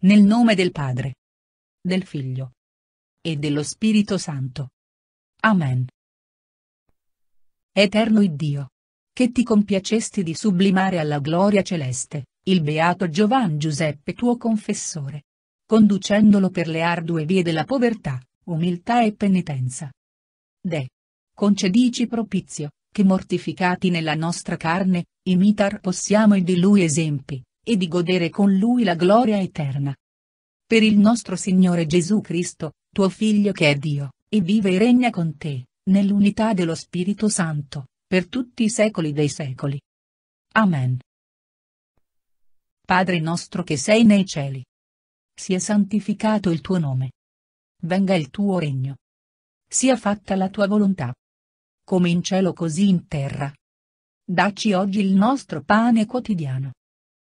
Nel nome del Padre. Del Figlio. E dello Spirito Santo. Amen. Eterno Iddio. Che ti compiacesti di sublimare alla gloria celeste, il beato Giovan Giuseppe tuo confessore. Conducendolo per le ardue vie della povertà, umiltà e penitenza. De. Concedici propizio, che mortificati nella nostra carne, imitar possiamo i di lui esempi, e di godere con lui la gloria eterna. Per il nostro Signore Gesù Cristo, tuo Figlio che è Dio, e vive e regna con te, nell'unità dello Spirito Santo, per tutti i secoli dei secoli. Amen. Padre nostro che sei nei cieli. Sia santificato il tuo nome. Venga il tuo regno. Sia fatta la tua volontà. Come in cielo così in terra. Dacci oggi il nostro pane quotidiano